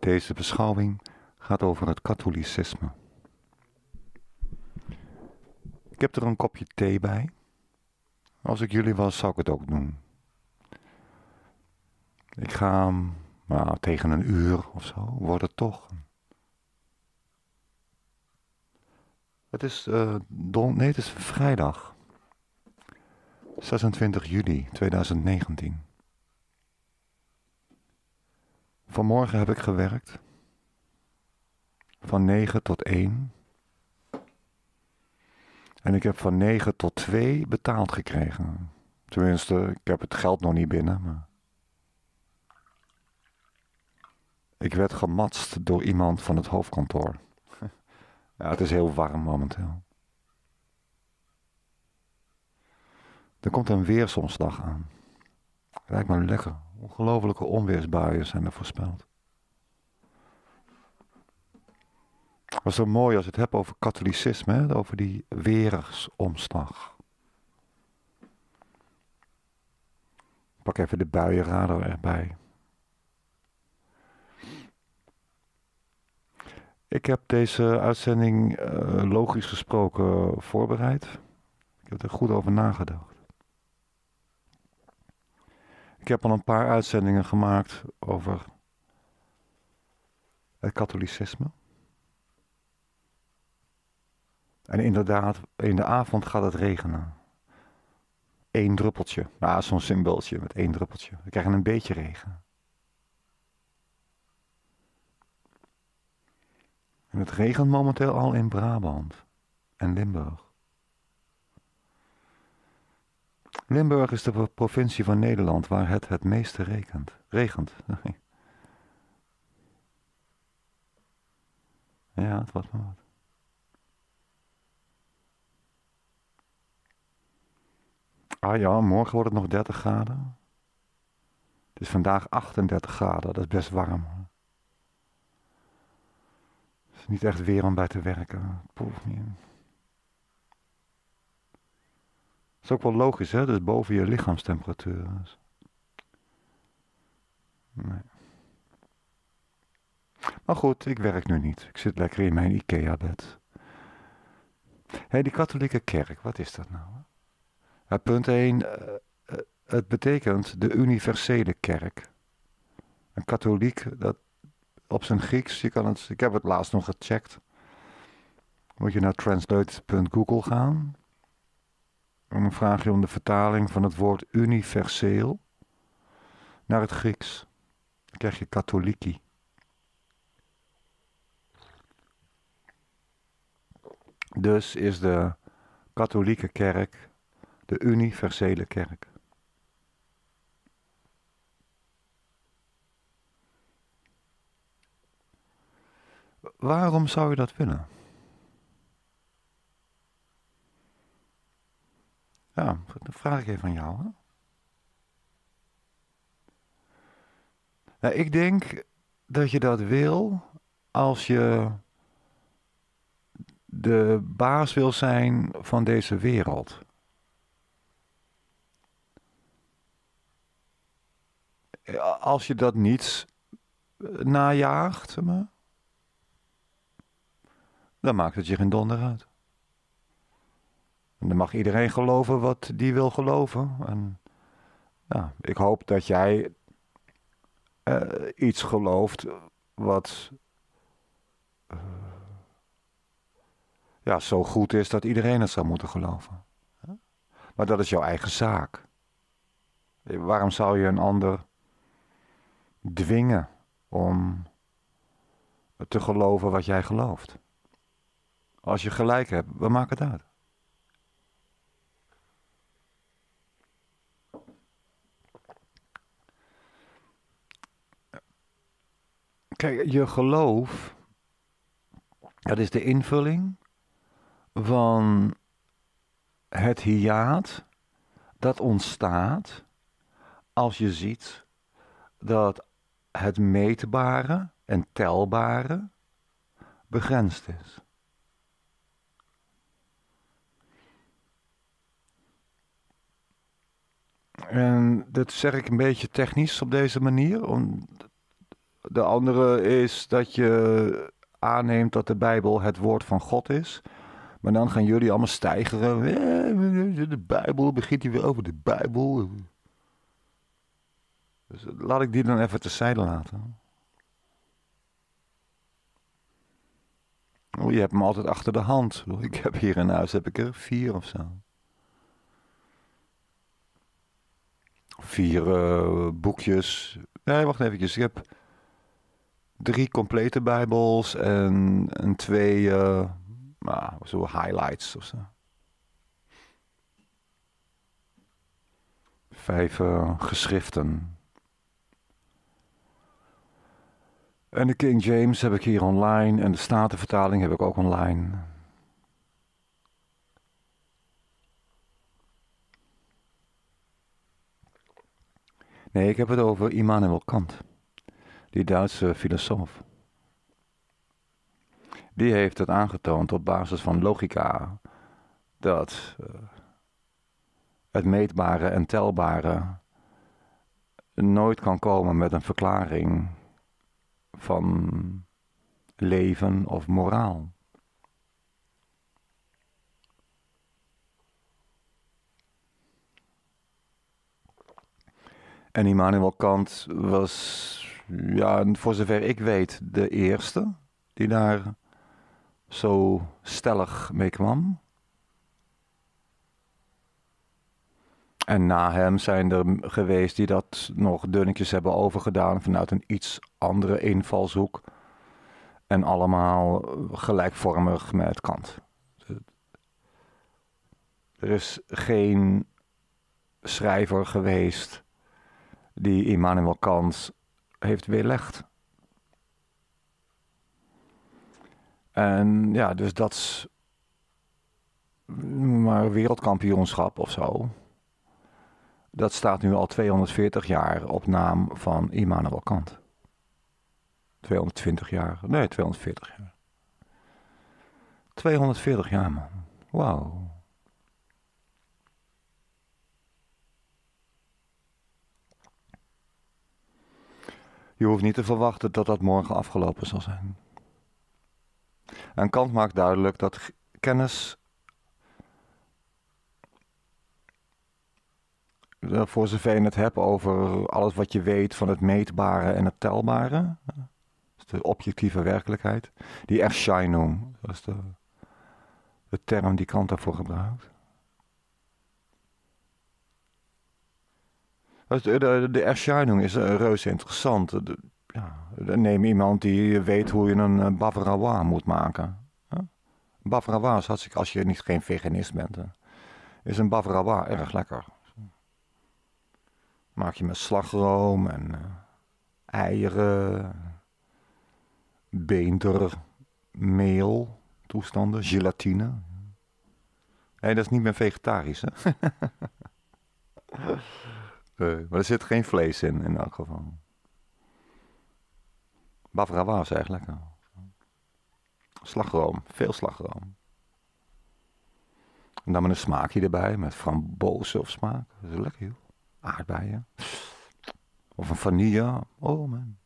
Deze beschouwing gaat over het katholicisme. Ik heb er een kopje thee bij. Als ik jullie was, zou ik het ook doen. Ik ga, nou, tegen een uur of zo, wordt het toch. Het is, uh, don nee, het is vrijdag, 26 juli 2019. Vanmorgen heb ik gewerkt. Van 9 tot 1. En ik heb van 9 tot 2 betaald gekregen. Tenminste, ik heb het geld nog niet binnen. Maar... Ik werd gematst door iemand van het hoofdkantoor. ja, het is heel warm momenteel. Er komt een weersomslag aan. Lijkt me lekker. Ongelofelijke onweersbuien zijn er voorspeld. Dat was zo mooi als het hebt over katholicisme, over die weersomslag. Pak even de buienradar erbij. Ik heb deze uitzending eh, logisch gesproken voorbereid. Ik heb er goed over nagedacht. Ik heb al een paar uitzendingen gemaakt over het katholicisme. En inderdaad, in de avond gaat het regenen. Eén druppeltje. Nou, zo'n symbooltje met één druppeltje. We krijgen een beetje regen. En het regent momenteel al in Brabant en Limburg. Limburg is de provincie van Nederland waar het het meeste rekent, regent. Ja, het was maar wat. Ah ja, morgen wordt het nog 30 graden. Het is vandaag 38 graden, dat is best warm. Het is niet echt weer om bij te werken. Poef, niet. Dat is ook wel logisch, hè? Dus boven je lichaamstemperatuur. Nee. Maar goed, ik werk nu niet. Ik zit lekker in mijn IKEA-bed. Hé, hey, die katholieke kerk, wat is dat nou? Ja, punt 1, eh, eh, het betekent de universele kerk. Een katholiek, dat op zijn Grieks, je kan het, ik heb het laatst nog gecheckt. Moet je naar translate.google gaan dan vraag je om de vertaling van het woord universeel naar het Grieks. Dan krijg je Katholiki. Dus is de katholieke kerk de universele kerk. Waarom zou je dat willen? Ja, dat vraag ik even aan jou. Hè? Nou, ik denk dat je dat wil als je de baas wil zijn van deze wereld. Als je dat niet najaagt, dan maakt het je geen donder uit. En dan mag iedereen geloven wat die wil geloven. En ja, ik hoop dat jij eh, iets gelooft wat eh, ja, zo goed is dat iedereen het zou moeten geloven. Maar dat is jouw eigen zaak. Eh, waarom zou je een ander dwingen om te geloven wat jij gelooft? Als je gelijk hebt, we maken het uit. Kijk, je geloof, dat is de invulling van het hiaat dat ontstaat als je ziet dat het meetbare en telbare begrensd is. En dat zeg ik een beetje technisch op deze manier, om, de andere is dat je aanneemt dat de Bijbel het woord van God is. Maar dan gaan jullie allemaal stijgeren. Eh, de Bijbel, begint hij weer over de Bijbel. Dus laat ik die dan even terzijde laten. Oh, je hebt hem altijd achter de hand. Ik heb hier in huis heb ik er vier of zo. Vier eh, boekjes. Nee, wacht even. Ik heb drie complete Bijbels en, en twee eh, nou, zo highlights of zo. Vijf eh, geschriften. En de King James heb ik hier online en de Statenvertaling heb ik ook online. Nee, ik heb het over Immanuel Kant die Duitse filosoof. Die heeft het aangetoond op basis van logica dat eh, het meetbare en telbare nooit kan komen met een verklaring van leven of moraal. En Immanuel Kant was ja, voor zover ik weet, de eerste die daar zo stellig mee kwam. En na hem zijn er geweest die dat nog dunnetjes hebben overgedaan vanuit een iets andere invalshoek. En allemaal gelijkvormig met Kant. Er is geen schrijver geweest die Immanuel Kant heeft weerlegd. En ja, dus dat is maar wereldkampioenschap of zo. Dat staat nu al 240 jaar op naam van Immanuel Kant. 220 jaar. Nee, 240 jaar. 240 jaar, man. Wauw. Je hoeft niet te verwachten dat dat morgen afgelopen zal zijn. En Kant maakt duidelijk dat kennis. Eh, voor zover je het hebt over alles wat je weet van het meetbare en het telbare. de objectieve werkelijkheid. Die Erscheinung, dat is de, de term die Kant daarvoor gebruikt. De, de is eh, reuze interessant. neem iemand die weet hoe je een eh, Bavarois moet maken. Bavarois is hartstikke, als je niet geen veganist bent, is een Bavarois erg lekker. Maak je met slagroom en eh, eieren, beender, meel, toestanden, gelatine. Nee, dat is niet meer vegetarisch, hè? Eh, maar er zit geen vlees in, in elk geval. Bavra is eigenlijk lekker. Slagroom, veel slagroom. En dan met een smaakje erbij, met frambozen of smaak. Dat is lekker, joh. Aardbeien. Of een vanille. Oh, man.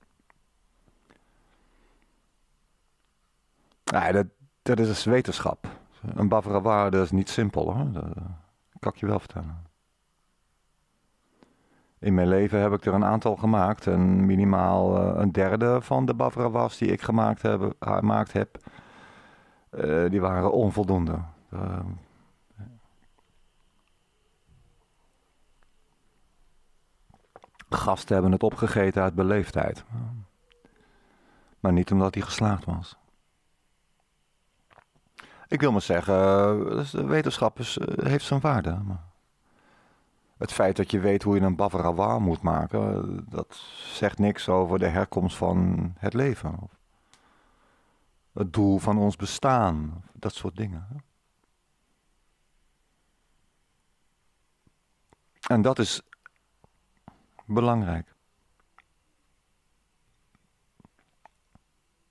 Nee, dat, dat is een wetenschap. Een bavarois, dat is niet simpel, hoor. Dat eh, kan ik je wel vertellen in mijn leven heb ik er een aantal gemaakt. En minimaal eh, een derde van de Bavra die ik gemaakt heb. Eh, gemaakt heb eh, die waren onvoldoende. Uh, gasten hebben het opgegeten uit beleefdheid. Maar niet omdat hij geslaagd was. Ik wil maar zeggen, dus wetenschap is, heeft zijn waarde. Maar het feit dat je weet hoe je een bavarawa moet maken, dat zegt niks over de herkomst van het leven. Of het doel van ons bestaan, dat soort dingen. En dat is belangrijk.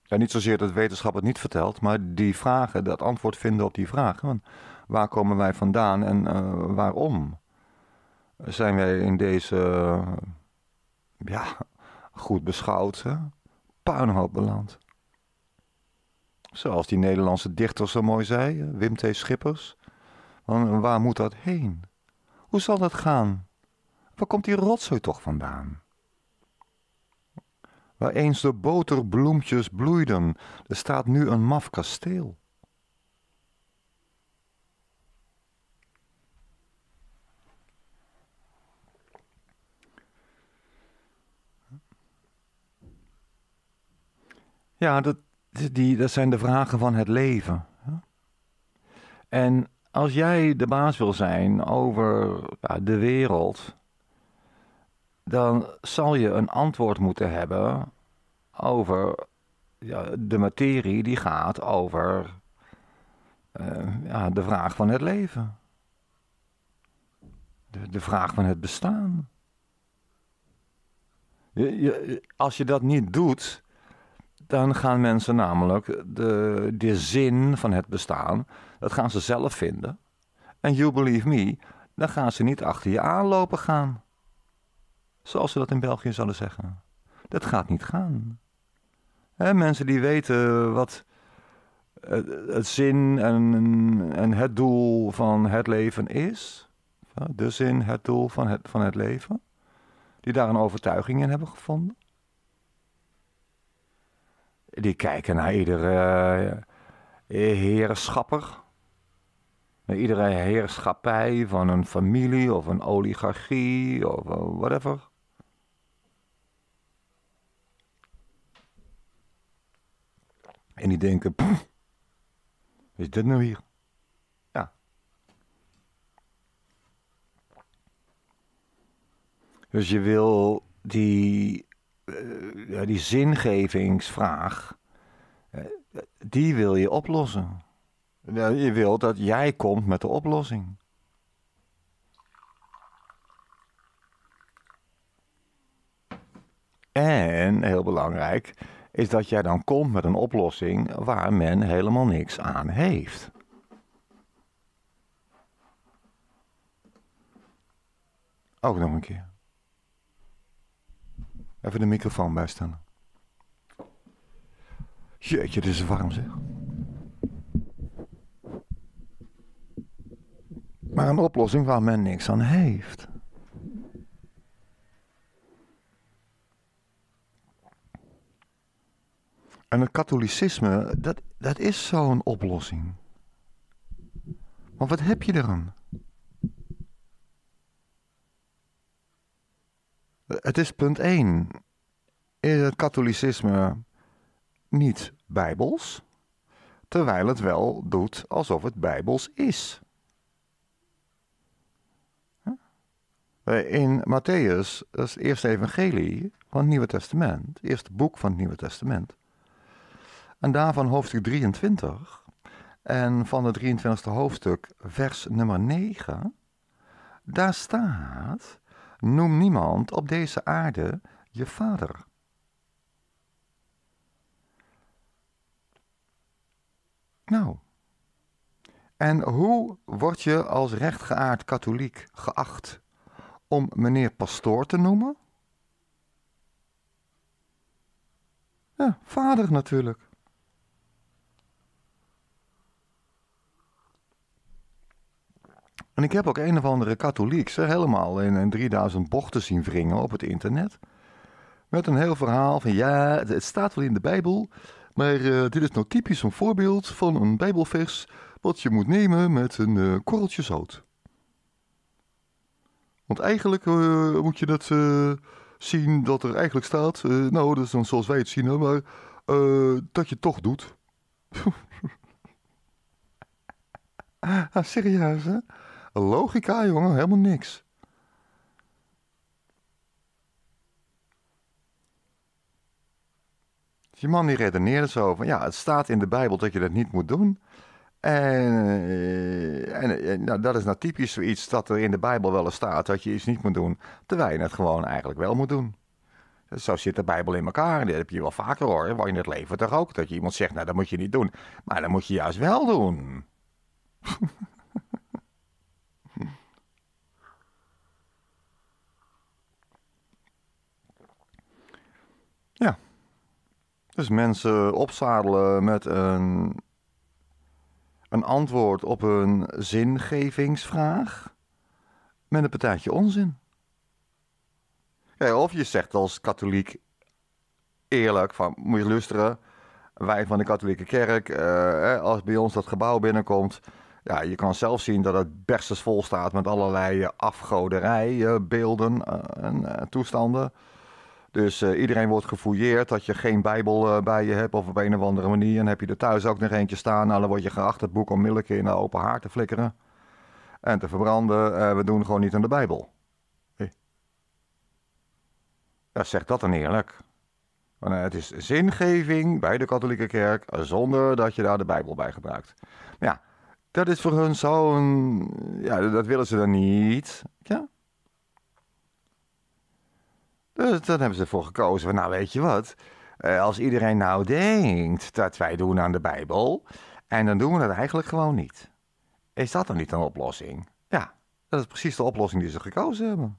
En niet zozeer dat wetenschap het niet vertelt, maar die vragen, dat antwoord vinden op die vragen. Waar komen wij vandaan en uh, waarom? zijn wij in deze, ja, goed beschouwd, hè? puinhoop beland. Zoals die Nederlandse dichter zo mooi zei, Wim T. Schippers. waar moet dat heen? Hoe zal dat gaan? Waar komt die rotzooi toch vandaan? Waar eens de boterbloempjes bloeiden, er staat nu een maf kasteel. Ja, dat, die, dat zijn de vragen van het leven. En als jij de baas wil zijn over ja, de wereld, dan zal je een antwoord moeten hebben over ja, de materie die gaat over eh, ja, de vraag van het leven. De, de vraag van het bestaan. je, als je dat niet doet, dan gaan mensen namelijk de, de zin van het bestaan, dat gaan ze zelf vinden. En you believe me, dan gaan ze niet achter je aanlopen gaan. Zoals ze dat in België zouden zeggen. Dat gaat niet gaan. mensen die weten wat het, het zin en, en, het doel van het leven is. De zin, het doel van het, van het leven. Die daar een overtuiging in hebben gevonden. Die kijken naar iedere eh, eh, heerschapper, Naar iedere heerschappij van een familie of een oligarchie of eh, whatever. En die denken, is dit nou hier? Ja. Dus je wil die eh, ja, die zingevingsvraag, eh, die wil je oplossen. Nou, je wil dat jij komt met de oplossing. En, heel belangrijk, is dat jij dan komt met een oplossing waar men helemaal niks aan heeft. Ook nog een keer. Even de microfoon bijstaan. Jeetje, dit is warm zeg. Maar een oplossing waar men niks aan heeft. En het katholicisme, dat, dat is zo'n oplossing. Maar wat heb je eraan? Het is punt 1. Is het katholicisme niet bijbels? Terwijl het wel doet alsof het bijbels is. In Matthäus, dat is het eerste evangelie van het Nieuwe Testament, het eerste boek van het Nieuwe Testament. En daarvan hoofdstuk 23. En van het 23e hoofdstuk, vers nummer 9. Daar staat Noem niemand op deze aarde je vader. Nou, en hoe word je als rechtgeaard katholiek geacht om meneer pastoor te noemen? Ja, vader natuurlijk. En ik heb ook een of andere katholiek ze helemaal in, in 3000 bochten zien wringen op het internet. Met een heel verhaal van ja, het staat wel in de Bijbel. Maar eh, dit is nou typisch een voorbeeld van een Bijbelvers wat je moet nemen met een eh, korreltje zout. Want eigenlijk eh, moet je dat zien dat er eigenlijk staat, nou dat is dan zoals wij het zien, maar dat je toch doet. ah, serieus hè? Logica, jongen, helemaal niks. Die man die redeneerde zo van, ja, het staat in de Bijbel dat je dat niet moet doen. En, eh, en eh, nou, dat is nou typisch zoiets dat er in de Bijbel wel eens staat dat je iets niet moet doen, terwijl je het gewoon eigenlijk wel moet doen. Zo zit de Bijbel in elkaar. dat heb je wel vaker hoor. Wat in het leven toch ook. Dat je iemand zegt, nou dat moet je niet doen. Maar dat moet je juist wel doen. Dus mensen opzadelen met een, een antwoord op een zingevingsvraag met een partijtje onzin. Ja, of je zegt als katholiek eerlijk van moet je luisteren, wij van de katholieke kerk, eh, als bij ons dat gebouw binnenkomt, ja, je kan zelf zien dat het bestens vol staat met allerlei afgoderij, beelden eh, en eh, toestanden. Dus eh, iedereen wordt gefouilleerd dat je geen Bijbel eh, bij je hebt of op een of andere manier. En heb je er thuis ook nog eentje staan, nou, dan word je geacht het boek onmiddellijk in de open haard te flikkeren en te verbranden. Eh, we doen gewoon niet aan de Bijbel. Ja, zeg dat dan eerlijk. Want, het is zingeving bij de katholieke kerk zonder dat je daar de Bijbel bij gebruikt. ja, dat is voor hun zo'n. Ja, dat willen ze dan niet. Ja, dat, hebben ze ervoor gekozen. nou, weet je wat? Eh, als iedereen nou denkt dat wij doen aan de Bijbel, en dan doen we dat eigenlijk gewoon niet. Is dat dan niet een oplossing? Ja, dat is precies de oplossing die ze gekozen hebben.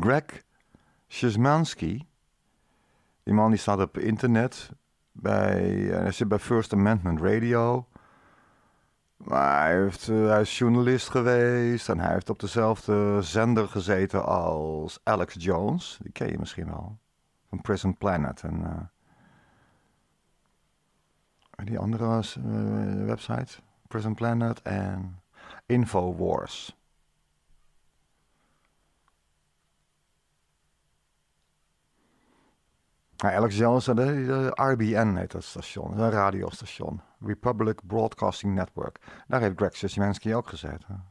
Greg Szymanski, die man die staat op internet, bij, eh, hij zit bij First Amendment Radio. Maar hij, heeft, eh, hij is journalist geweest en hij heeft op dezelfde zender gezeten als Alex Jones. Die ken je misschien wel. Van Prison Planet. En eh, die andere eh, website. Prison Planet en Infowars. Nou, Alex Jones, de RBN heet dat station. een radiostation. Republic Broadcasting Network. Daar heeft Greg Szymanski ook gezeten.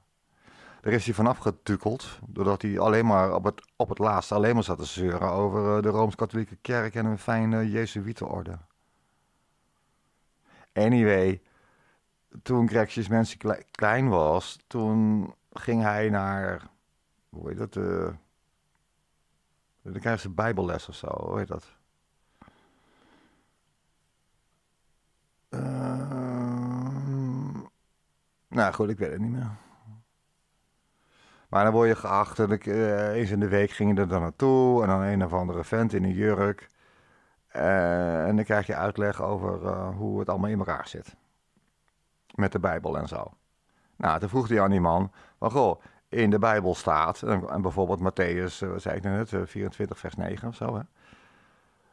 Daar is hij vanaf getukeld, doordat hij alleen maar op het, op het laatste alleen maar zat te zeuren over eh, de Rooms-Katholieke Kerk en een fijne Jezuïetenorde. Anyway, toen Greg mensen klein was, toen ging hij naar, hoe heet dat, uh, dan Kerkse ze bijbelles of zo, hoe heet dat? Eh, nou goed, ik weet het niet meer. Maar dan word je geacht. En ik, eh, eens in de week ging je er dan naartoe. En dan een of andere vent in een jurk. Eh, en dan krijg je uitleg over hoe het allemaal in elkaar zit. Met de Bijbel en zo. Nou, toen vroeg hij aan die man: maar goh, in de Bijbel staat. En, en bijvoorbeeld Matthäus, wat zei ik nou net, 24, vers 9 of zo. Hè?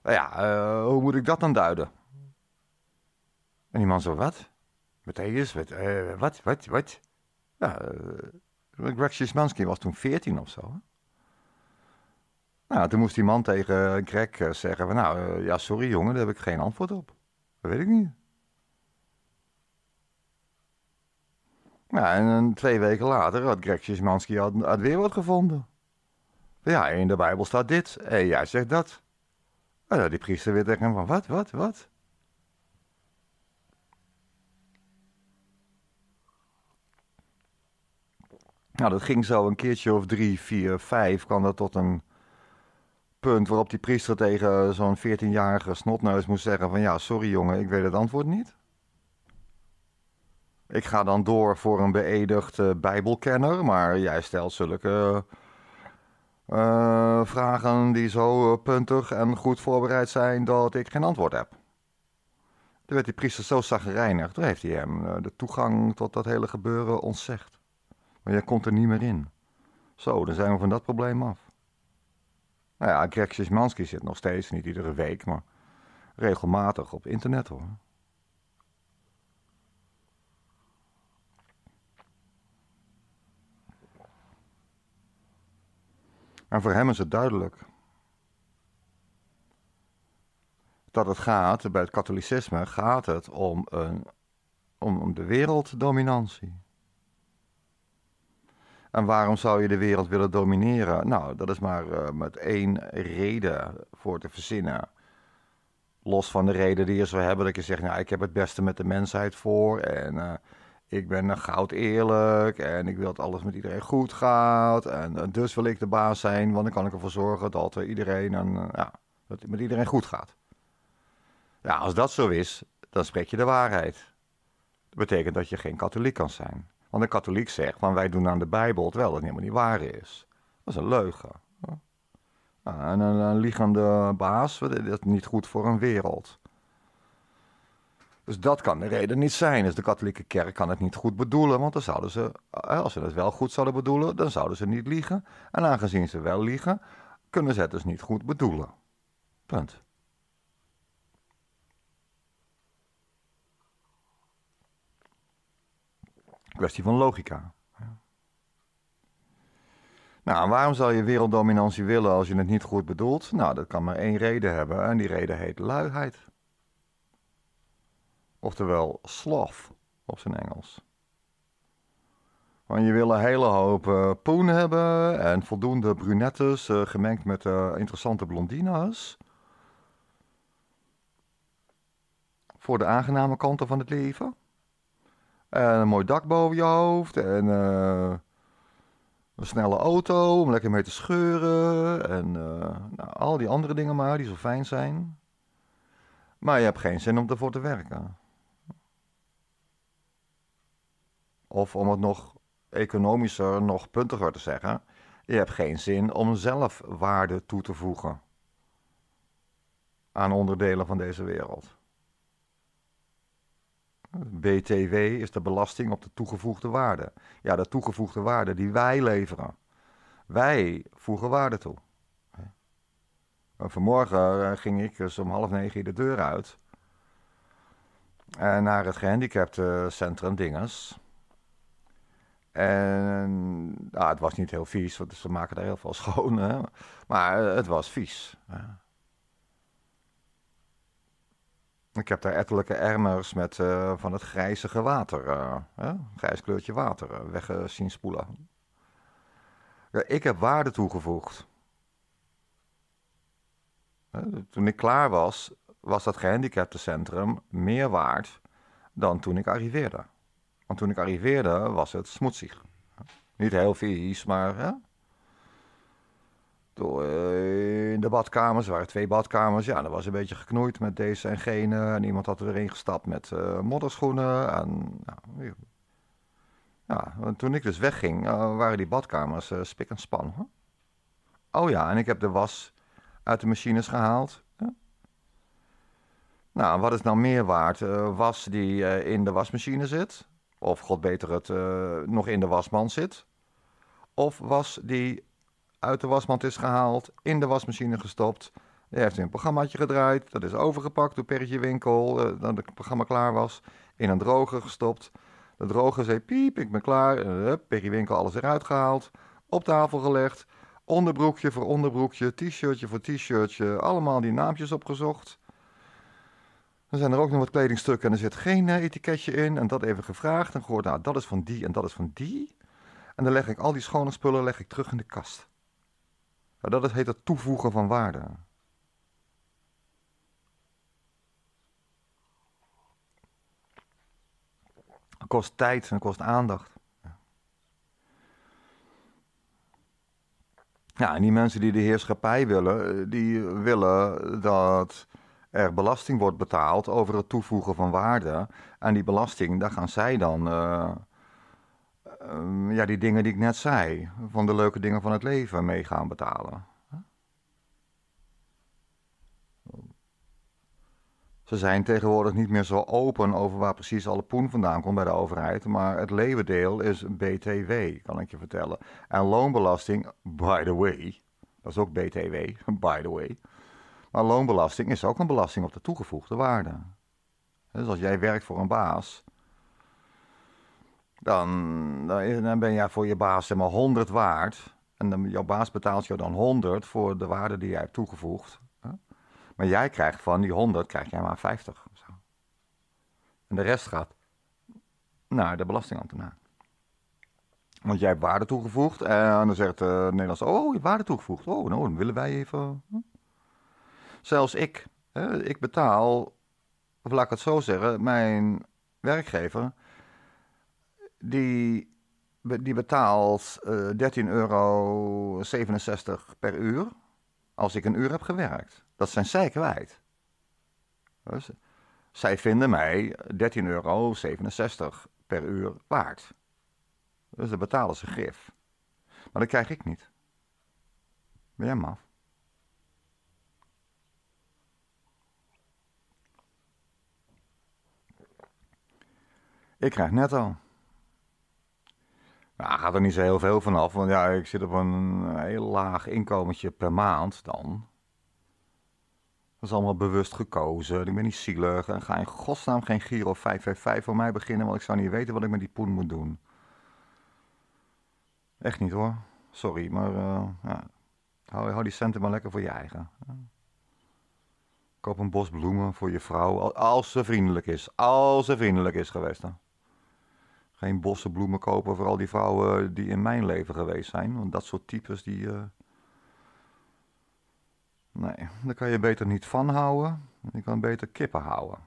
Nou ja, hoe moet ik dat dan duiden? En die man zo, wat? Matthäus, wat, uh, eh, wat, wat, wat? Ja, uh, eh, Greg Szymanski was toen 14 of zo. Nou, toen moest die man tegen Greg eh, zeggen, van, nou, ja, sorry jongen, daar heb ik geen antwoord op. Dat weet ik niet. Nou, en twee weken later had Greg Szymanski had, weer wat gevonden. Ja, in de Bijbel staat dit, en jij zegt dat. Nou, die priester weer tegen hem van, wat, wat, wat? Nou, dat ging zo een keertje of drie, vier, vijf. kwam dat tot een punt waarop die priester tegen zo'n 14-jarige snotneus moest zeggen: van ja, sorry jongen, ik weet het antwoord niet. Ik ga dan door voor een beëdigd Bijbelkenner, maar jij stelt zulke eh, eh, vragen die zo eh, puntig en goed voorbereid zijn dat ik geen antwoord heb. Toen werd die priester zo zagrijnig, toen heeft hij hem de toegang tot dat hele gebeuren ontzegd. Maar jij komt er niet meer in. Zo, dan zijn we van dat probleem af. Nou ja, Greg Szymanski zit nog steeds, niet iedere week, maar regelmatig op internet hoor. En voor hem is het duidelijk dat het gaat, bij het katholicisme gaat het om, een, om, om de werelddominantie. En waarom zou je de wereld willen domineren? Nou, dat is maar eh, met één reden voor te verzinnen. Los van de reden die je zou hebben dat je zegt, nou, ik heb het beste met de mensheid voor en eh, ik ben goud eerlijk en ik wil dat alles met iedereen goed gaat en eh, dus wil ik de baas zijn, want dan kan ik ervoor zorgen dat iedereen ja, dat het met iedereen goed gaat. Ja, als dat zo is, dan spreek je de waarheid. Dat betekent dat je geen katholiek kan zijn. Want de katholiek zegt, wij doen aan de Bijbel, terwijl dat helemaal niet waar is. Dat is een leugen. Ah, en een, een liegende baas, dat is niet goed voor een wereld. Dus dat kan de reden niet zijn. Dus de katholieke kerk kan het niet goed bedoelen. Want dan zouden ze, eh, als ze het wel goed zouden bedoelen, dan zouden ze niet liegen. En aangezien ze wel liegen, kunnen ze het dus niet goed bedoelen. Punt. kwestie van logica. Nou, waarom zou je werelddominantie willen als je het niet goed bedoelt? Nou, dat kan maar één reden hebben en die reden heet luiheid. Oftewel sloth op zijn Engels. Want je wil een hele hoop eh, poen hebben en voldoende brunettes eh, gemengd met eh, interessante blondines Voor de aangename kanten van het leven. En een mooi dak boven je hoofd. En eh, een snelle auto om lekker mee te scheuren. En eh, nou, al die andere dingen maar die zo fijn zijn. Maar je hebt geen zin om ervoor te werken. Of om het nog economischer, nog puntiger te zeggen. Je hebt geen zin om zelf waarde toe te voegen aan onderdelen van deze wereld. BTW is de belasting op de toegevoegde waarde. Ja, de toegevoegde waarde die wij leveren. Wij voegen waarde toe. Vanmorgen eh, ging ik dus om half negen de deur uit. naar het gehandicaptencentrum Dinges. En nou, het was niet heel vies, want ze maken daar heel veel schoon. Hè? Maar eh, het was vies. Ik heb daar ettelijke ermers met eh, van het grijzige water, uh, grijs kleurtje water, uh, weg zien spoelen. ik heb waarde toegevoegd. toen ik klaar was, was dat gehandicaptencentrum meer waard dan toen ik arriveerde. Want toen ik arriveerde was het smutsig, Niet heel vies, maar eh, in de badkamers, er waren twee badkamers. Ja, dat was een beetje geknoeid met deze en gene. En iemand had erin gestapt met eh, modderschoenen. En, nou, ja, toen ik dus wegging, eh, waren die badkamers spik en span. Hoor. Oh ja, en ik heb de was uit de machines gehaald. Nou, wat is nou meer waard? was die in de wasmachine zit? Of god beter het, nog in de wasman zit? Of was die uit de wasmand is gehaald, in de wasmachine gestopt. Hij heeft een programmaatje gedraaid, dat is overgepakt door Perretje Winkel, eh, dat het programma klaar was. In een droger gestopt. De droger zei piep, ik ben klaar. Uh, Perry Winkel alles eruit gehaald, op tafel gelegd. Onderbroekje voor onderbroekje, t-shirtje voor t-shirtje, allemaal die naampjes opgezocht. Dan zijn er ook nog wat kledingstukken en er zit geen eh, etiketje in. En dat even gevraagd en gehoord, nou dat is van die en dat is van die. En dan leg ik al die schone spullen leg ik terug in de kast. Nou, dat heet het toevoegen van waarde. Het kost tijd en kost aandacht. Ja, en die mensen die de heerschappij willen, eh, die willen dat er belasting wordt betaald over het toevoegen van waarde. En die belasting, daar gaan zij dan eh, Ehm, ja, die dingen die ik net zei, van de leuke dingen van het leven mee gaan betalen. Ze zijn tegenwoordig niet meer zo open over waar precies alle poen vandaan komt bij de overheid, maar het leeuwendeel is BTW, kan ik je vertellen. En loonbelasting, by the way, dat is ook BTW, by the way. Maar loonbelasting is ook een belasting op de toegevoegde waarde. Dus als jij werkt voor een baas dan, dan ben jij voor je baas maar 100 waard. En dan, jouw baas betaalt jou dan 100 voor de waarde die jij hebt toegevoegd. Maar jij krijgt van die 100, krijg jij maar 50. En de rest gaat naar de belastingambtenaar. Want jij hebt waarde toegevoegd. En dan zegt de eh, Nederlandse, oh, je hebt waarde toegevoegd. Oh, nou, dan willen wij even... Zelfs ik, ik betaal, of laat ik het zo zeggen, mijn werkgever die, die betaalt uh, eh, 13,67 euro per uur als ik een uur heb gewerkt. Dat zijn zij kwijt. Dus, zij vinden mij 13,67 euro per uur waard. Dus dat betalen ze gif. Maar dat krijg ik niet. Ben jij maf? Ik krijg netto. Nou, gaat er niet zo heel veel vanaf, want ja, ik zit op een heel laag inkomentje per maand dan. Dat is allemaal bewust gekozen. Ik ben niet zielig. En ga in godsnaam geen Giro 555 voor mij beginnen, want ik zou niet weten wat ik met die poen moet doen. Echt niet hoor. Sorry, maar eh, ja. hou, hou, die centen maar lekker voor je eigen. Koop een bos bloemen voor je vrouw, als ze vriendelijk is. Als ze vriendelijk is geweest. dan geen bossen bloemen kopen voor al die vrouwen die in mijn leven geweest zijn. Want dat soort types die. Eh, nee, daar kan je beter niet van houden. Je kan beter kippen houden.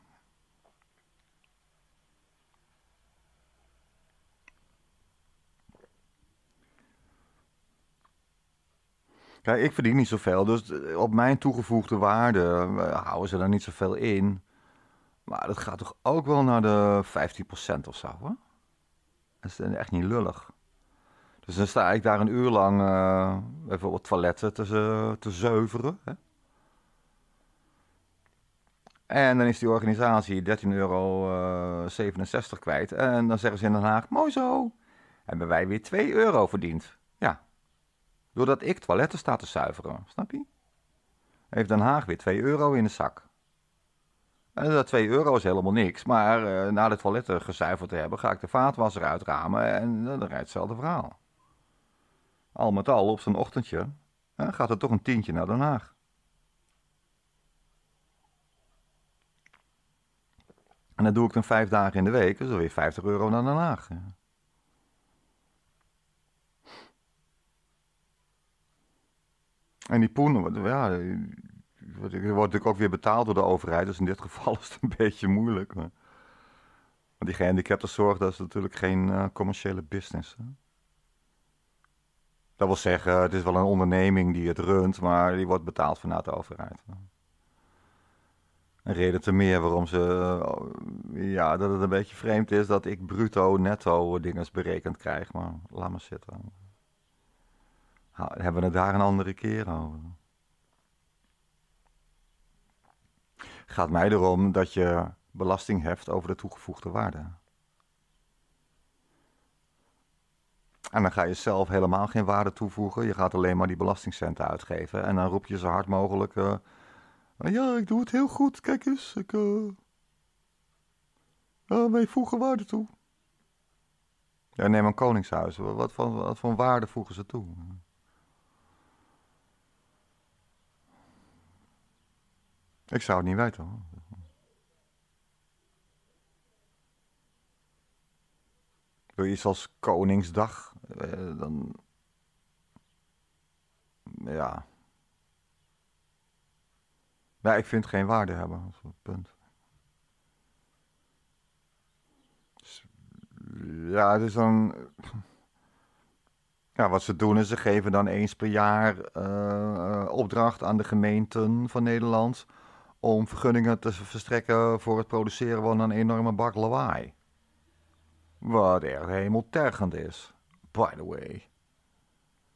Kijk, ik verdien niet zoveel, dus op mijn toegevoegde waarde eh, houden ze daar niet zoveel in. Maar dat gaat toch ook wel naar de 15% of zo, hoor? Dat is echt niet lullig. Dus dan sta ik daar een uur lang bijvoorbeeld eh, even op toiletten te, zuiveren. zeuveren. Hè? En dan is die organisatie 13,67 euro 67 eh, kwijt. En dan zeggen ze in Den Haag, mooi zo. Hebben wij weer 2 euro verdiend. Ja. Doordat ik toiletten sta te zuiveren, snap je? Heeft Den Haag weer 2 euro in de zak. Eh, dat 2 euro is helemaal niks. Maar eh, na de toiletten eh, gezuiverd te hebben, ga ik de vaatwasser uitramen en dan rijdt hetzelfde verhaal. Al met al, op zijn ochtendje gaat er toch een tientje naar Den Haag. En dat doe ik dan vijf dagen in de week, dus weer 50 euro naar Den Haag. En die poenen, ja, wordt natuurlijk ook weer betaald door de overheid. Dus in dit geval is het een beetje moeilijk. Maar, want die gehandicaptenzorg, dat is natuurlijk geen eh, commerciële business. Hè? Dat wil zeggen, het is wel een onderneming die het runt, maar die wordt betaald vanuit de overheid. Een reden te meer waarom ze, eh, ja, dat het een beetje vreemd is dat ik bruto, netto dingen berekend krijg. Maar laat maar zitten. hebben we het daar een andere keer over. gaat mij erom dat je belasting heft over de toegevoegde waarde. En dan ga je zelf helemaal geen waarde toevoegen. Je gaat alleen maar die belastingcenten uitgeven. En dan roep je zo hard mogelijk: eh, Ja, ik doe het heel goed. Kijk eens, ik, eh, eh, wij voegen waarde toe. Ja, neem een koningshuis. Wat voor, wat voor waarde voegen ze toe? Ik zou het niet weten. Hoor. Door iets als Koningsdag, eh, dan. Ja. Ja, ik vind geen waarde hebben. Punt. Dus, ja, het is dan. Ja, wat ze doen is ze geven dan eens per jaar eh, eh, opdracht aan de gemeenten van Nederland om vergunningen te verstrekken voor het produceren van een enorme bak lawaai. Wat echt hemeltergend is, by the way.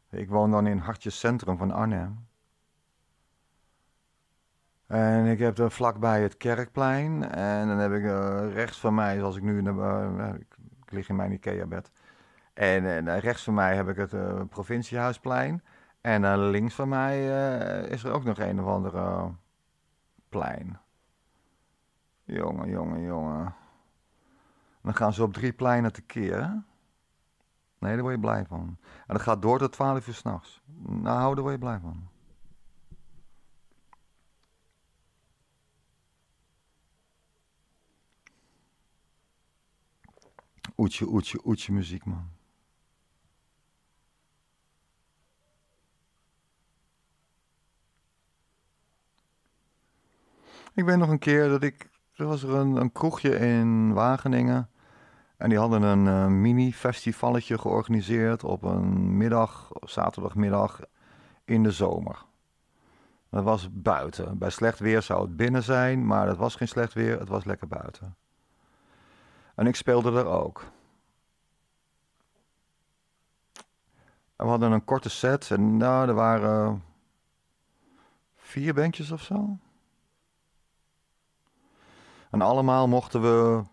Ik woon dan in Hartjes Centrum van Arnhem. En ik heb er vlakbij het kerkplein. En dan heb ik eh, rechts van mij, zoals ik nu. Uh, ik, ik, lig in mijn IKEA-bed. En rechts van mij heb ik het provinciehuisplein. En links van mij is er ook nog een of andere plein. Jongen, jongen, jongen. Dan gaan ze op drie pleinen te tekeer. Nee, daar word je blij van. En dat gaat door tot twaalf uur s'nachts. Nou, daar word je blij van. Oetje, oetje, oetje muziek, man. Ik weet nog een keer dat ik. Er was er een, een kroegje in Wageningen. En die hadden een eh, mini-festivalletje georganiseerd op een middag, zaterdagmiddag in de zomer. Dat was buiten. Bij slecht weer zou het binnen zijn, maar het was geen slecht weer, het was lekker buiten. En ik speelde er ook. En we hadden een korte set en nou, er waren vier bandjes of zo. En allemaal mochten we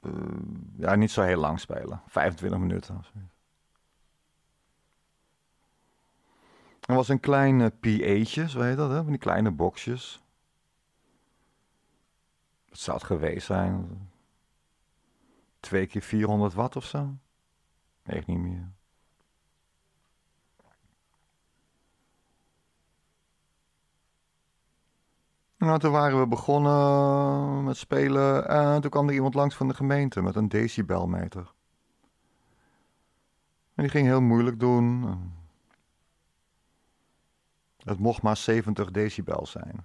eh, ja, niet zo heel lang spelen. 25 minuten of zoiets. Er was een kleine uh, PA'tje, zo heet dat, hè? van die kleine boxjes. Het zou het geweest zijn. Twee keer 400 watt of zo. Echt niet meer. Nou, toen waren we begonnen met spelen en toen kwam er iemand langs van de gemeente met een decibelmeter. En die ging heel moeilijk doen. Het mocht maar 70 decibel zijn.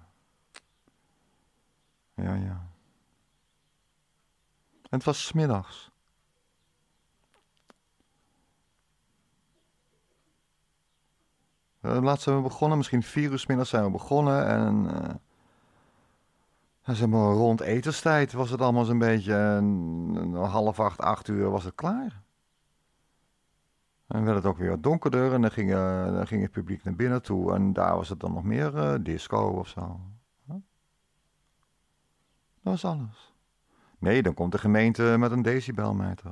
Ja, ja. En het was smiddags. Eh, laatst zijn we begonnen, misschien vier uur middags zijn we begonnen en... Eh, zeg maar rond etenstijd was het allemaal zo'n beetje een, half acht, acht uur was het klaar. En werd het ook weer donkerder en dan ging, eh, dan ging het publiek naar binnen toe. En daar was het dan nog meer eh, disco of zo. Dat was alles. Nee, dan komt de gemeente met een decibelmeter.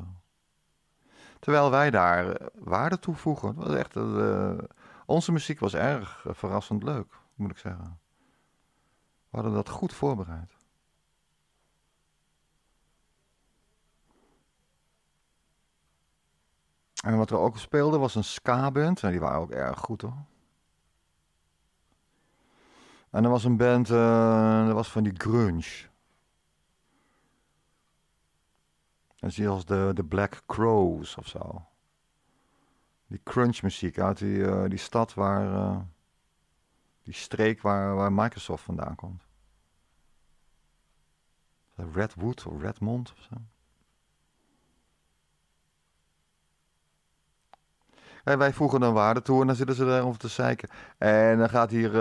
Terwijl wij daar eh, waarde toevoegen. Het was echt, onze muziek was erg verrassend leuk, moet ik zeggen hadden dat goed voorbereid. En wat er ook speelde was een ska-band. En die waren ook erg goed hoor. En er was een band, eh, dat was van die grunge. zie je als de, de Black Crows of zo. Die crunch muziek uit die, eh, die stad waar... Eh, die streek waar Microsoft vandaan komt. Redwood of Redmond of zo. En wij voegen een waarde toe en dan zitten ze over te zeiken. En dan gaat hier eh,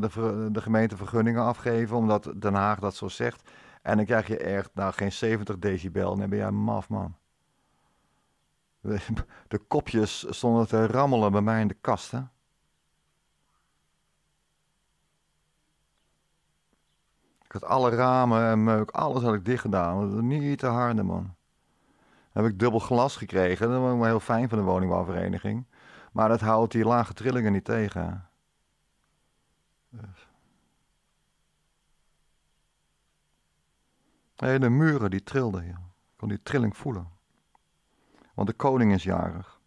de, de, gemeente vergunningen afgeven, omdat Den Haag dat zo zegt. En dan krijg je echt, nou, geen 70 decibel. Dan ben jij maf, man. De, kopjes stonden te rammelen bij mij in de kast, had alle ramen en meuk, alles had ik dicht gedaan. niet te harde, man. heb ik dubbel glas gekregen. Dat was heel fijn van de woningbouwvereniging. Maar dat houdt die lage trillingen niet tegen. Dus. de muren die trilden, hier, kon die trilling voelen. Want de koning is jarig.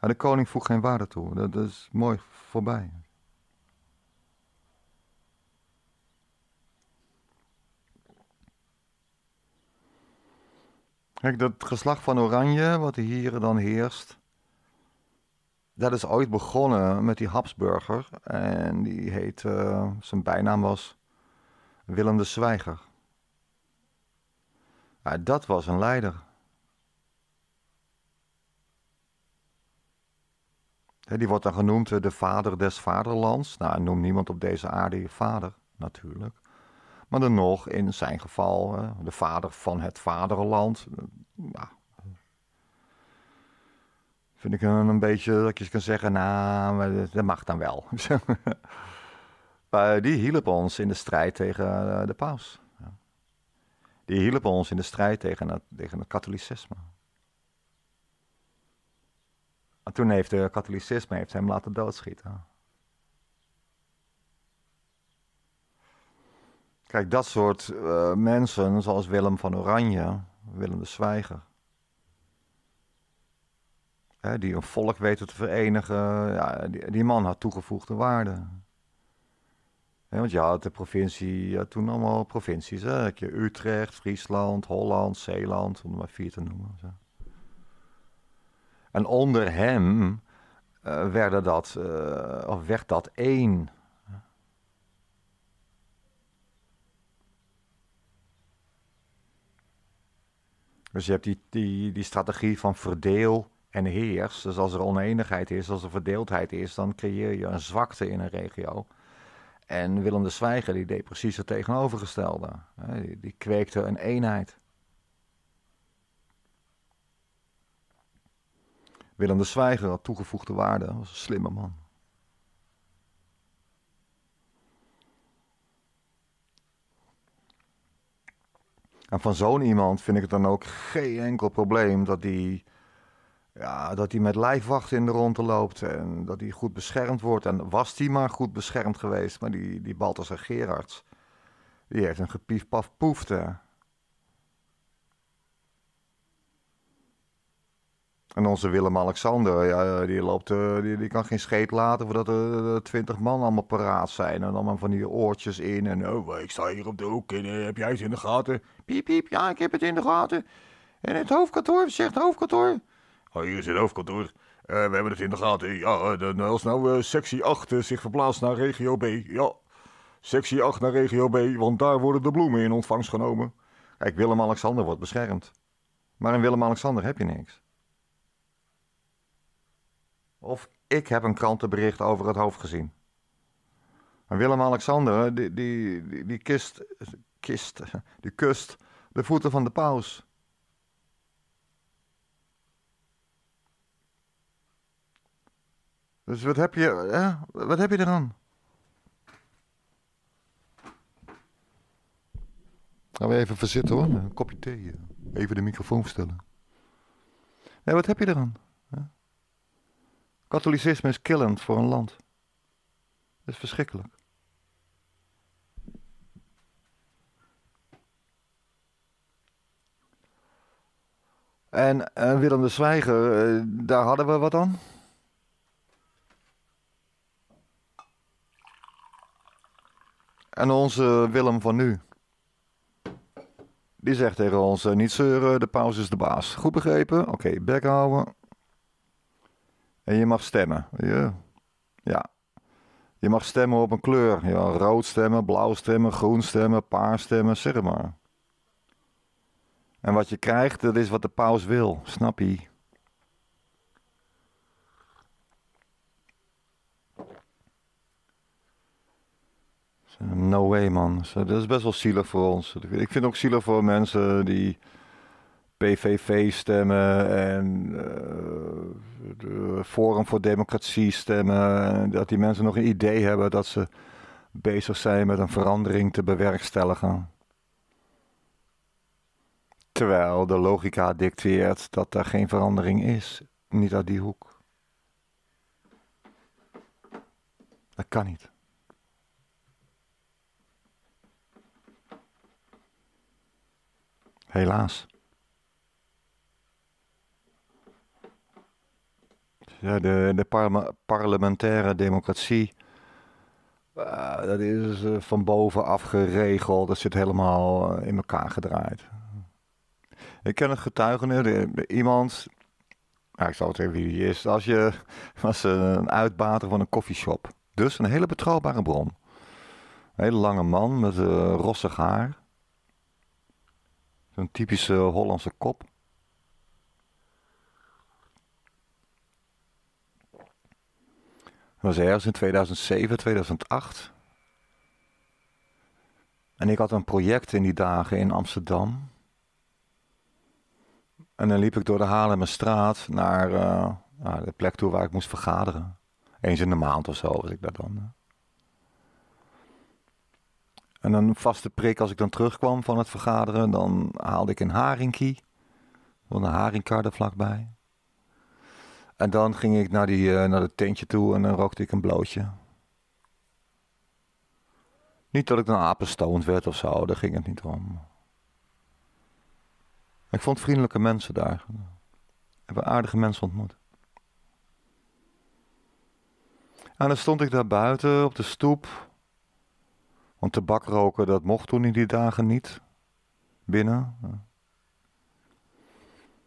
en de koning voegt geen waarde toe. Dat is mooi voorbij. Kijk, dat geslacht van Oranje, wat hier dan heerst, dat is ooit begonnen met die Habsburger. En die heet, eh, zijn bijnaam was Willem de Zwijger. Ja, dat was een leider. die wordt dan genoemd eh, de vader des vaderlands. Nou, noem niemand op deze aarde je vader, natuurlijk. Maar dan nog, in zijn geval, eh, de vader van het vaderland. Eh, ja, vind ik een, een beetje dat je kan zeggen, nou, dat mag dan wel. maar die hielp ons in de strijd tegen eh, de paus. Die hielp ons in de strijd tegen het, tegen het katholicisme. En toen heeft de katholicisme heeft hem laten doodschieten. Kijk, dat soort eh, mensen, zoals Willem van Oranje, Willem de Zwijger. Hè, die een volk weten te verenigen. Ja, die, man had toegevoegde waarde. Hè, want ja, de provincie, ja, toen allemaal provincies. Hè? Utrecht, Friesland, Holland, Zeeland, om er maar vier te noemen. Zo. En onder hem uh, werden dat, eh, of werd dat één. Dus je hebt die, die, die strategie van verdeel en heers. Dus als er oneenigheid is, als er verdeeldheid is, dan creëer je een zwakte in een regio. En Willem de Zwijger die deed precies het tegenovergestelde. Die, die kweekte een eenheid. Willem de Zwijger had toegevoegde waarde, was een slimme man. En van zo'n iemand vind ik het dan ook geen enkel probleem dat hij ja, dat hij met lijfwachten in de rondte loopt en dat hij goed beschermd wordt. En was hij maar goed beschermd geweest, maar die, die Balthasar Gerards, die heeft een gepief paf poefte. En onze Willem-Alexander, ja, die, loopt, eh, die, die kan geen scheet laten voordat eh, er twintig man allemaal paraat zijn. En allemaal van die oortjes in en oh, ik sta hier op de hoek en eh, heb jij het in de gaten? Piep, piep, ja, ik heb het in de gaten. En het hoofdkantoor, zegt het hoofdkantoor. Oh, hier is het hoofdkantoor. we hebben het in de gaten. Ja, dan, als nou sectie 8 zich verplaatst naar regio B, ja. Sectie 8 naar regio B, want daar worden de bloemen in ontvangst genomen. Kijk, Willem-Alexander wordt beschermd. Maar in Willem-Alexander heb je niks of ik heb een krantenbericht over het hoofd gezien. En Willem-Alexander, die, die, die, die kist, kist, die kust de voeten van de paus. Dus wat heb je, hè? wat heb je eraan? Gaan we even verzitten hoor, een kopje thee. Even de microfoon verstellen. Nee, wat heb je eraan? Katholicisme is killend voor een land. Het is verschrikkelijk. En, Willem de Zwijger, eh, daar hadden we wat aan? En onze Willem van nu. Die zegt tegen ons, eh, niet zeuren, de pauze is de baas. Goed begrepen? Oké, okay, bek houden. En je mag stemmen. Ja. ja. Je mag stemmen op een kleur. Ja, rood stemmen, blauw stemmen, groen stemmen, paars stemmen, zeg maar. En wat je krijgt, dat is wat de paus wil, snap je? No way, man. Dat is best wel zielig voor ons. Ik vind het ook zielig voor mensen die PVV stemmen en eh, Forum voor Democratie stemmen. Dat die mensen nog een idee hebben dat ze bezig zijn met een verandering te bewerkstelligen. Terwijl de logica dicteert dat er geen verandering is. Niet uit die hoek. Dat kan niet. Helaas. Ja, de, de parlementaire democratie, eh, dat is uh, van bovenaf geregeld. Dat zit helemaal eh, in elkaar gedraaid. Ik ken een getuige, iemand, nou, ik zal het even wie die is, als je, was een uitbater van een koffieshop. Dus een hele betrouwbare bron. Een hele lange man met uh, rossig haar. Zo'n typische Hollandse kop. was ergens in 2007, 2008. En ik had een project in die dagen in Amsterdam. En dan liep ik door de Haarlemmerstraat naar, uh, naar de plek toe waar ik moest vergaderen. Eens in de maand of zo was ik daar dan. En een vaste prik als ik dan terugkwam van het vergaderen, dan haalde ik een haringkie. Er een haringkarde vlakbij. En dan ging ik naar, die, eh, naar het tentje toe en dan rookte ik een blootje. Niet dat ik dan apenstoond werd of zo, daar ging het niet om. Ik vond vriendelijke mensen daar. Ik heb aardige mensen ontmoet. En dan stond ik daar buiten op de stoep. Want tabak roken, dat mocht toen in die dagen niet. Binnen.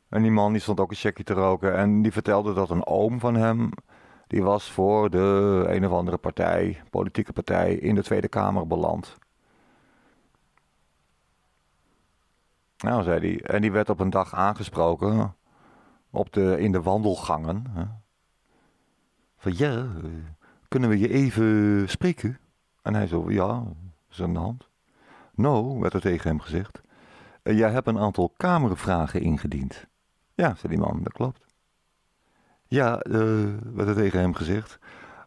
En die man die stond ook een checkje te roken. En die vertelde dat een oom van hem. die was voor de een of andere partij, politieke partij. in de Tweede Kamer beland. Nou, zei hij. En die werd op een dag aangesproken. Op de, in de wandelgangen. Hè. Van ja, kunnen we je even spreken? En hij zo, ja, is aan de hand. Nou, werd er tegen hem gezegd. Eh, jij hebt een aantal kamervragen ingediend. Ja, zei die man, dat klopt. Ja, uh, eh, werd er tegen hem gezegd.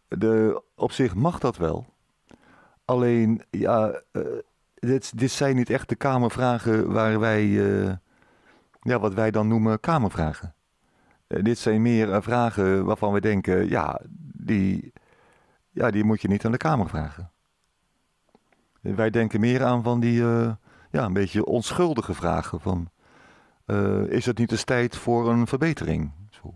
De, op zich mag dat wel. Alleen, ja, eh, dit, zijn niet echt de kamervragen waar wij, eh, ja, wat wij dan noemen kamervragen. dit zijn meer vragen waarvan we denken, ja die, ja, die moet je niet aan de kamer vragen. Wij denken meer aan van die, ja, een beetje onschuldige vragen van... Eh, is het niet eens tijd voor een verbetering? Zo.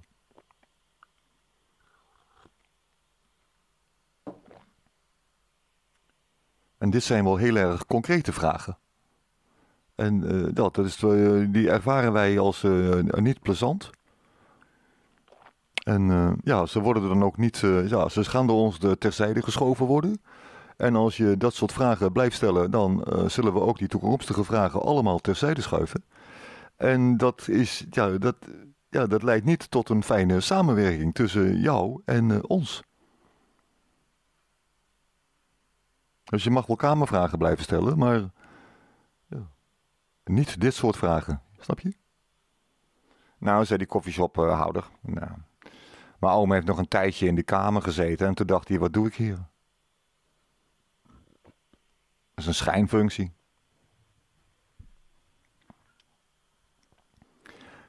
En dit zijn wel heel erg concrete vragen. En eh, dat, dat is, eh, die ervaren wij als niet plezant. En ja, ze worden er dan ook niet, ja, ze gaan door ons terzijde geschoven worden. En als je dat soort vragen blijft stellen, dan zullen we ook die toekomstige vragen allemaal terzijde schuiven. En dat, is, ja, dat, ja, dat leidt niet tot een fijne samenwerking tussen jou en eh, ons. Dus je mag wel kamervragen blijven stellen, maar ja, niet dit soort vragen. Snap je? Nou, zei die koffieshophouder. Uh, nou, Maar oom heeft nog een tijdje in de kamer gezeten en toen dacht hij, wat doe ik hier? Dat is een schijnfunctie.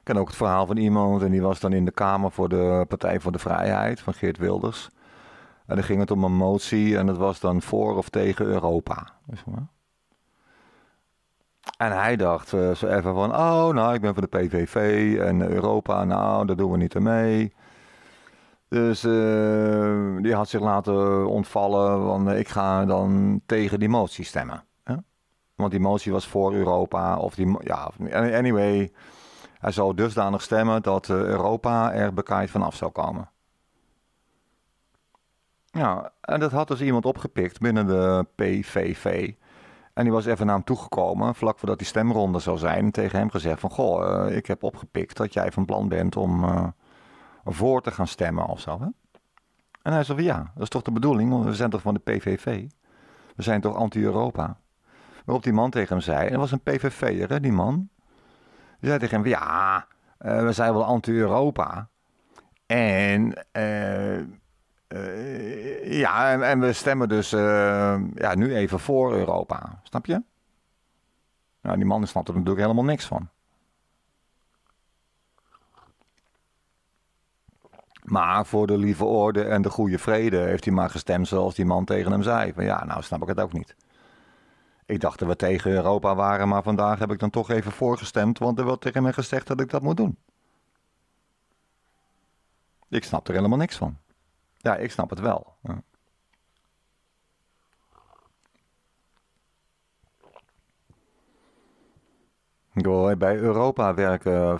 en ook het verhaal van iemand en die was dan in de Kamer voor de Partij voor de Vrijheid van Geert Wilders. En dan ging het om een motie en dat was dan voor of tegen Europa. En hij dacht eh, zo even van, oh nou ik ben voor de PVV en Europa, nou daar doen we niet aan mee. Dus eh, die had zich laten ontvallen, van eh, ik ga dan tegen die motie stemmen. Hè? Want die motie was voor Europa of die, ja, anyway... Hij zou dusdanig stemmen dat eh, Europa er bekaaid vanaf zou komen. Ja, en dat had dus iemand opgepikt binnen de PVV. En die was even naar hem toegekomen, vlak voordat die stemronde zou zijn, tegen hem gezegd van... ...goh, eh, ik heb opgepikt dat jij van plan bent om eh, voor te gaan stemmen of zo, En hij zei van ja, dat is toch de bedoeling, want we zijn toch van de PVV? We zijn toch anti-Europa? Waarop die man tegen hem zei, en dat was een PVV'er, hè, die man zei tegen hem, ja, eh, we zijn wel anti-Europa. En... Eh, eh, ja, en, en, we stemmen dus ja, nu even voor Europa. Snap je? Nou, die man snapt er natuurlijk helemaal niks van. Maar voor de lieve orde en de goede vrede heeft hij maar gestemd zoals die man tegen hem zei. Van ja, nou snap ik het ook niet. Ik dacht dat we tegen Europa waren, maar vandaag heb ik dan toch even voorgestemd, want er wordt tegen mij gezegd dat ik dat moet doen. Ik snap er helemaal niks van. Ja, ik snap het wel. Bij Europa werken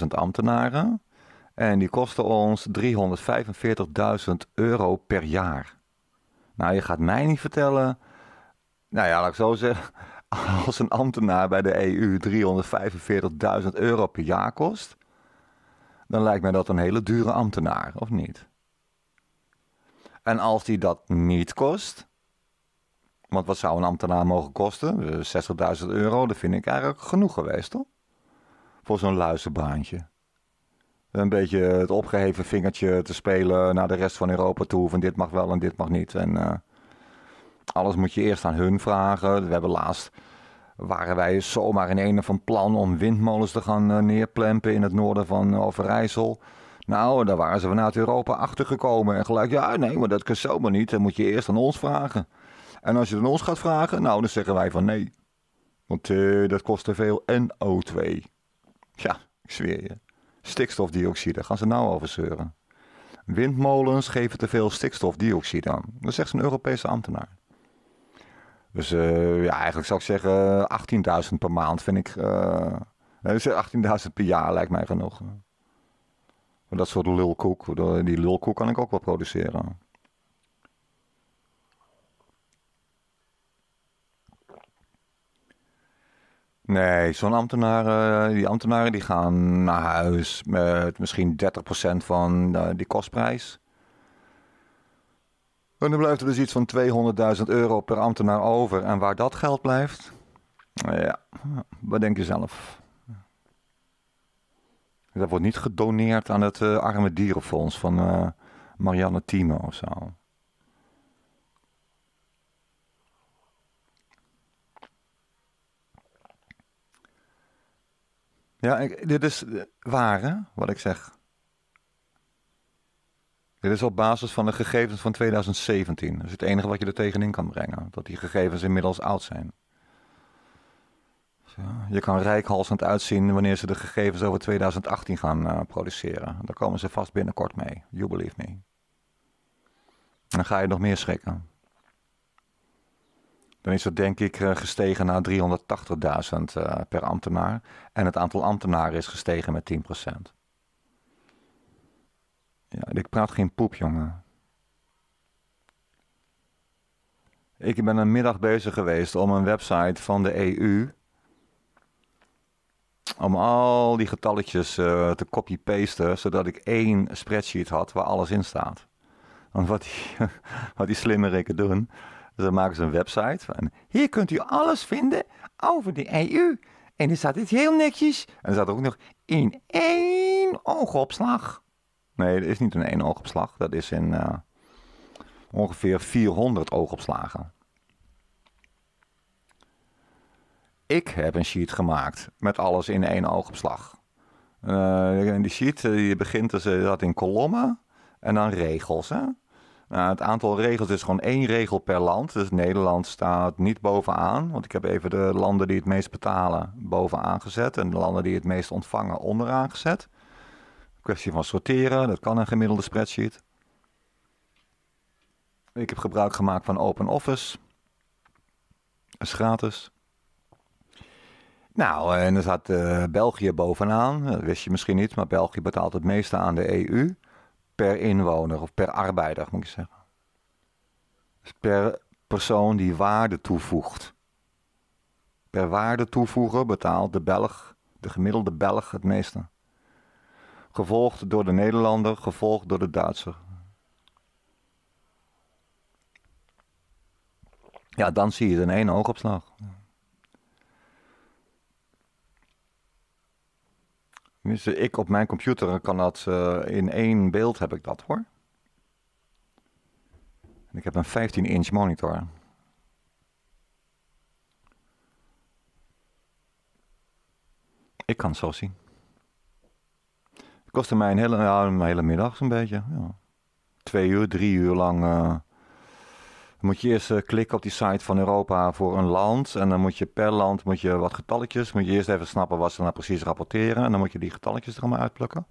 40.000 ambtenaren en die kosten ons 345.000 euro per jaar. Nou, je gaat mij niet vertellen nou ja, laat ik zo zeggen. Als een ambtenaar bij de EU 345.000 euro per jaar kost, dan lijkt mij dat een hele dure ambtenaar, of niet? En als die dat niet kost, want wat zou een ambtenaar mogen kosten? 60.000 euro, dat vind ik eigenlijk genoeg geweest, toch? Voor zo'n luisterbaantje. Een beetje het opgeheven vingertje te spelen naar de rest van Europa toe. Van dit mag wel en dit mag niet. En eh, alles moet je eerst aan hun vragen. We hebben laatst waren wij zomaar in ene van plan om windmolens te gaan eh, neerplempen in het noorden van eh, Overijssel. Nou, daar waren ze vanuit Europa achtergekomen. En gelijk, ja, nee, maar dat kan zomaar niet. Dan moet je eerst aan ons vragen. En als je het aan ons gaat vragen, nou, dan zeggen wij van nee. Want eh, dat kost te veel NO2. Ja, ik zweer je. Stikstofdioxide, gaan ze nou over zeuren. Windmolens geven te veel stikstofdioxide aan. Dat zegt een Europese ambtenaar. Dus eh, ja, eigenlijk zou ik zeggen eh, 18.000 per maand vind ik. 18.000 eh, per jaar lijkt mij genoeg. Dat soort lulkoek. Die lulkoek kan ik ook wel produceren. Nee, zo'n ambtenaren, die ambtenaren die gaan naar huis met misschien 30% van die kostprijs. En dan blijft er dus iets van 200.000 euro per ambtenaar over. En waar dat geld blijft? Ja, wat denk je zelf? Dat wordt niet gedoneerd aan het eh, Arme Dierenfonds van eh, Marianne Thieme of zo. Ja, dit is waar, hè, wat ik zeg. Dit is op basis van de gegevens van 2017. Dat is het enige wat je er tegenin kan brengen. Dat die gegevens inmiddels oud zijn. Je kan rijkhalsend uitzien wanneer ze de gegevens over 2018 gaan eh, produceren. Daar komen ze vast binnenkort mee. You believe me. Dan ga je nog meer schrikken. Dan is het denk ik eh, gestegen naar 380.000 eh, per ambtenaar. En het aantal ambtenaren is gestegen met 10%. Ja, ik praat geen poep, jongen. Ik ben een middag bezig geweest om een website van de EU. Om al die getalletjes eh, te copy-pasten, zodat ik één spreadsheet had waar alles in staat. Want wat die, wat die doen, ze maken ze een website en Hier kunt u alles vinden over de EU. En er staat dit heel netjes. En er staat ook nog in één oogopslag. Nee, het is niet in één oogopslag. Dat is in eh, ongeveer 400 oogopslagen. Ik heb een sheet gemaakt met alles in één oogopslag. Uh, die sheet eh, die begint dus, dat in kolommen en dan regels. Hè? Nou, het aantal regels is gewoon één regel per land. Dus Nederland staat niet bovenaan. Want ik heb even de landen die het meest betalen bovenaan gezet. En de landen die het meest ontvangen onderaan gezet kwestie van sorteren, dat kan een gemiddelde spreadsheet. Ik heb gebruik gemaakt van OpenOffice. Dat is gratis. Nou, en er staat eh, België bovenaan. Dat wist je misschien niet, maar België betaalt het meeste aan de EU. Per inwoner of per arbeider, moet ik zeggen. Dus per persoon die waarde toevoegt. Per waarde toevoegen betaalt de Belg, de gemiddelde Belg, het meeste gevolgd door de Nederlander, gevolgd door de Duitser. Ja, dan zie je het in één oogopslag. Misschien ik op mijn computer kan dat eh, in één beeld heb ik dat hoor. En ik heb een 15-inch monitor. Ik kan het zo zien. Kostte mij een hele, een hele middag zo'n beetje. Ja. Twee uur, drie uur lang. Eh, moet je eerst eh, klikken op die site van Europa voor een land. En dan moet je per land moet je wat getalletjes. Moet je eerst even snappen wat ze nou precies rapporteren. En dan moet je die getalletjes er allemaal uitplukken.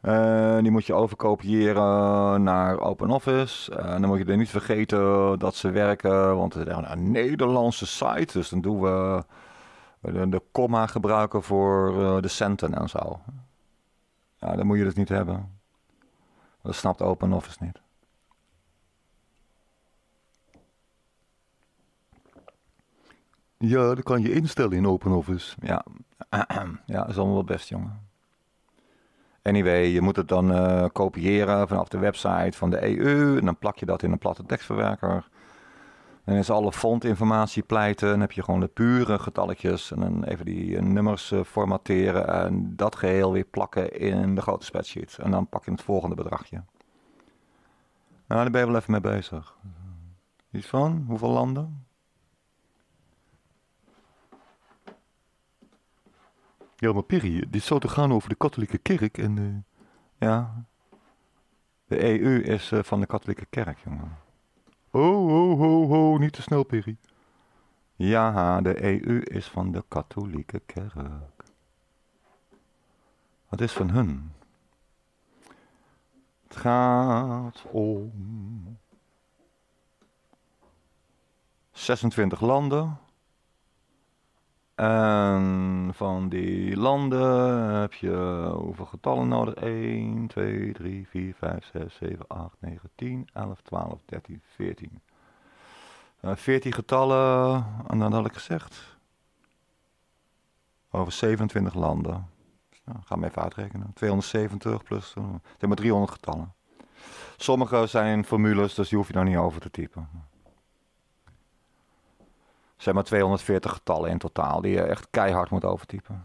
Eh, die moet je overkopiëren naar OpenOffice. en dan moet je er niet vergeten dat ze werken, want het is een Nederlandse site. Dus dan doen we de comma gebruiken voor de centen en zo ja, dan moet je dus niet hebben. Dat snapt OpenOffice niet. Ja, dat kan je instellen in OpenOffice. Ja, ja dat is allemaal best, jongen. Anyway, je moet het dan eh, kopiëren vanaf de website van de EU. En dan plak je dat in een platte tekstverwerker. Dan is alle fondinformatie pleiten. Dan heb je gewoon de pure getalletjes. En dan even die eh, nummers eh, formateren. En dat geheel weer plakken in de grote spreadsheet. En dan pak je het volgende bedragje. Nou, daar ben je wel even mee bezig. Iets van? Hoeveel landen? Ja, maar Piri, dit zou te gaan over de katholieke kerk en... Ja, de EU is eh, van de katholieke kerk, jongen. Ho, ho, ho, ho, niet te snel, Piri. Ja, de EU is van de katholieke kerk. Het is van hun. Het gaat om 26 landen, en van die landen heb je hoeveel getallen nodig? 1, 2, 3, 4, 5, 6, 7, 8, 9, 10, 11, 12, 13, 14. Uh, 14 getallen, en dan had ik gezegd. Over 27 landen. nou, ga me even uitrekenen. 270 plus, het eh, zijn maar 300 getallen. Sommige zijn formules, dus die hoef je daar nou niet over te typen zijn maar 240 getallen in totaal die je echt keihard moet overtypen.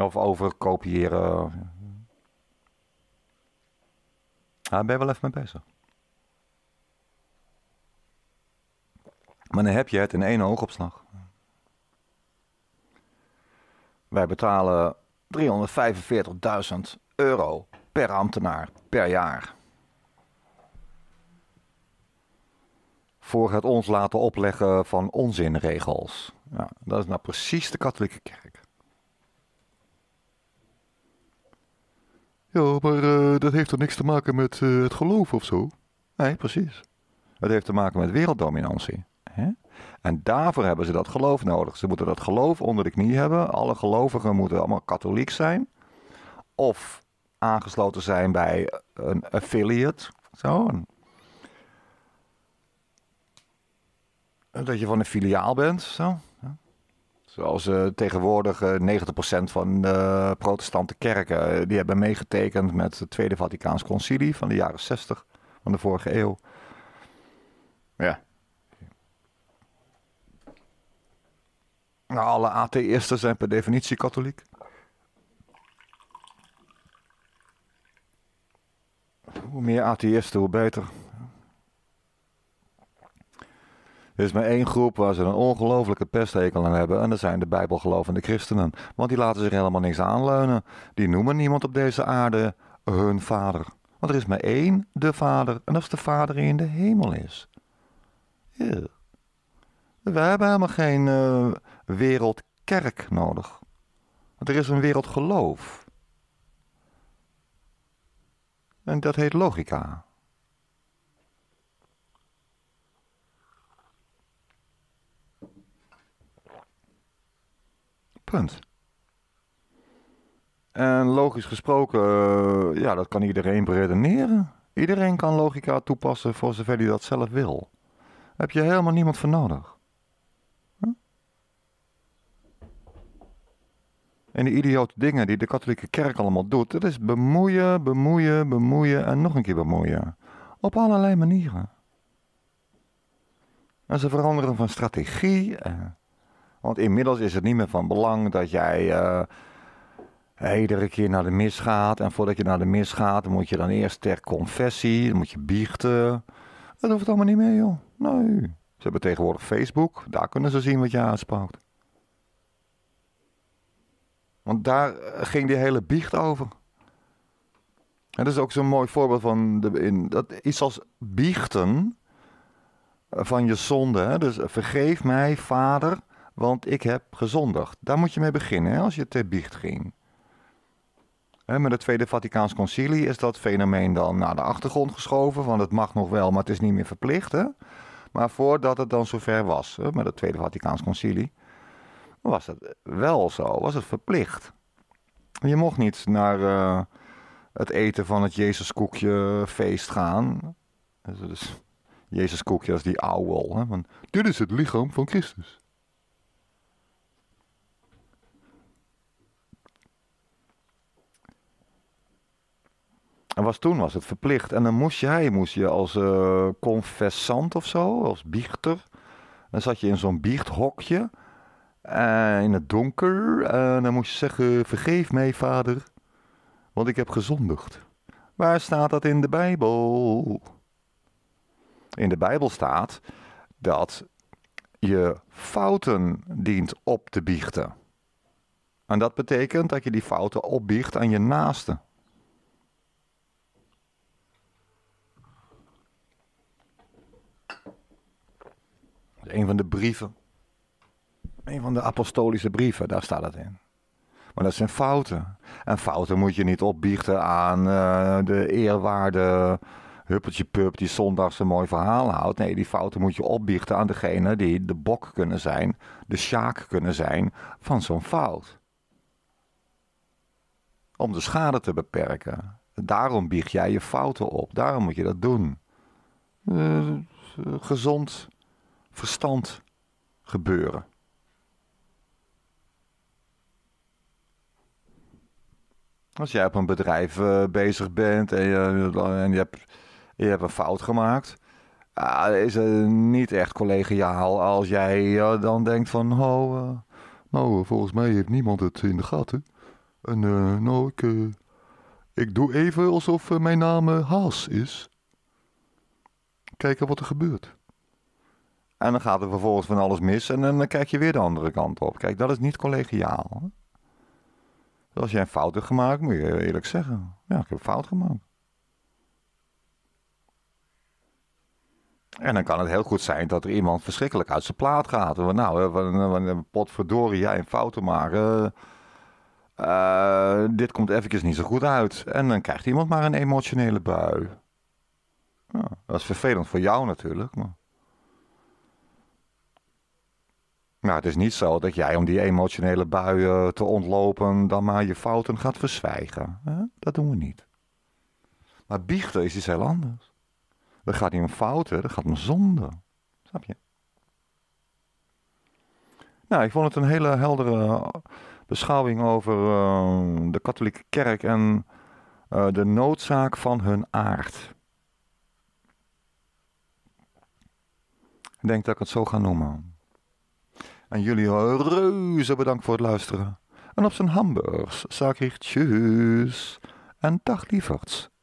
Of overkopiëren. Daar ben je wel even mee bezig. Maar dan heb je het in één oogopslag. Wij betalen 345.000 euro per ambtenaar per jaar. voor het ons laten opleggen van onzinregels. Ja, dat is nou precies de katholieke kerk. Ja, maar eh, dat heeft toch niks te maken met eh, het geloof of zo? Nee, precies. Het heeft te maken met werelddominantie. Hè? En daarvoor hebben ze dat geloof nodig. Ze moeten dat geloof onder de knie hebben. Alle gelovigen moeten allemaal katholiek zijn. Of aangesloten zijn bij een affiliate, zo, Dat je van een filiaal bent, zo? Zoals eh, tegenwoordig uh, eh, 90% van de eh, protestante kerken, die hebben meegetekend met het Tweede Vaticaans Concilie van de jaren 60 van de vorige eeuw. Ja. Nou, alle atheïsten zijn per definitie katholiek. Hoe meer atheïsten, hoe beter. Er is maar één groep waar ze een ongelofelijke pesthekel aan hebben. En dat zijn de bijbelgelovende christenen. Want die laten zich helemaal niks aanleunen. Die noemen niemand op deze aarde hun vader. Want er is maar één, de vader. En dat is de vader die in de hemel is. We hebben helemaal geen eh, wereldkerk nodig. Want er is een wereldgeloof. En dat heet logica. En logisch gesproken, eh, ja, dat kan iedereen beredeneren. Iedereen kan logica toepassen voor zover hij dat zelf wil. Daar heb je helemaal niemand voor nodig. En die idiote dingen die de katholieke kerk allemaal doet, dat is bemoeien, bemoeien, bemoeien en nog een keer bemoeien. Op allerlei manieren. En ze veranderen van strategie. Want inmiddels is het niet meer van belang dat jij eh, iedere keer naar de mis gaat. En voordat je naar de mis gaat, moet je dan eerst ter confessie, dan moet je biechten. Dat hoeft allemaal niet meer, joh. Nee. Ze hebben tegenwoordig Facebook, daar kunnen ze zien wat je aanspakt. Want daar eh, ging die hele biecht over. En dat is ook zo'n mooi voorbeeld van de, in, dat, iets als biechten eh, van je zonde. Hè? Dus vergeef mij, vader, want ik heb gezondigd. Daar moet je mee beginnen als je ter biecht ging. met het Tweede Vaticaans Concilie is dat fenomeen dan naar de achtergrond geschoven. Want het mag nog wel, maar het is niet meer verplicht. Hè? Maar voordat het dan zover was, met het Tweede Vaticaans Concilie, was het wel zo. Was het verplicht. Je mocht niet naar eh, het eten van het Jezuskoekje feest gaan. Dus, dus Jezuskoekje, als die ouwel. dit is het lichaam van Christus. was, toen was het verplicht. En dan moest jij moest je als eh, confessant of zo, als biechter. Dan zat je in zo'n biechthokje. Uh, in het donker. En dan moest je zeggen: Vergeef mij, vader, want ik heb gezondigd. Waar staat dat in de Bijbel? In de Bijbel staat dat je fouten dient op te biechten. En dat betekent dat je die fouten opbiecht aan je naaste. Een van de brieven. Een van de apostolische brieven, daar staat het in. Maar dat zijn fouten. En fouten moet je niet opbiechten aan eh, de eerwaarde huppeltje pup die zondags een mooi verhaal houdt. Nee, die fouten moet je opbiechten aan degene die de bok kunnen zijn, de sjaak kunnen zijn van zo'n fout. Om de schade te beperken. Daarom biecht jij je fouten op. Daarom moet je dat doen. Eh, eh, gezond verstand gebeuren. Als jij op een bedrijf eh, bezig bent en, je, en je, hebt, je, hebt, een fout gemaakt, ah, is het niet echt collegiaal als jij eh, dan denkt van, oh, eh, nou, volgens mij heeft niemand het in de gaten. En nou, ik, ik doe even alsof mijn naam Haas is. Kijken wat er gebeurt. En dan gaat er vervolgens van alles mis en dan eh, kijk je weer de andere kant op. Kijk, dat is niet collegiaal. Dus als jij een fout hebt gemaakt, moet je eerlijk zeggen. Ja, ik heb een fout gemaakt. En dan kan het heel goed zijn dat er iemand verschrikkelijk uit zijn plaat gaat. Want nou, eh, eh, potverdorie, jij een fout te maken. dit komt eventjes niet zo goed uit. En dan krijgt iemand maar een emotionele bui. Ja, dat is vervelend voor jou natuurlijk, maar... Nou, het is niet zo dat jij om die emotionele buien te ontlopen dan maar je fouten gaat verzwijgen. Dat doen we niet. Maar biechten is iets heel anders. Dat gaat niet om fouten, dat gaat om zonde. Snap je? Nou, ik vond het een hele heldere beschouwing over ehm, de katholieke kerk en eh, de noodzaak van hun aard. Ik denk dat ik het zo ga noemen. En jullie reuze bedankt voor het luisteren. En op zijn hamburgers zag ik tjus en dag lieverds.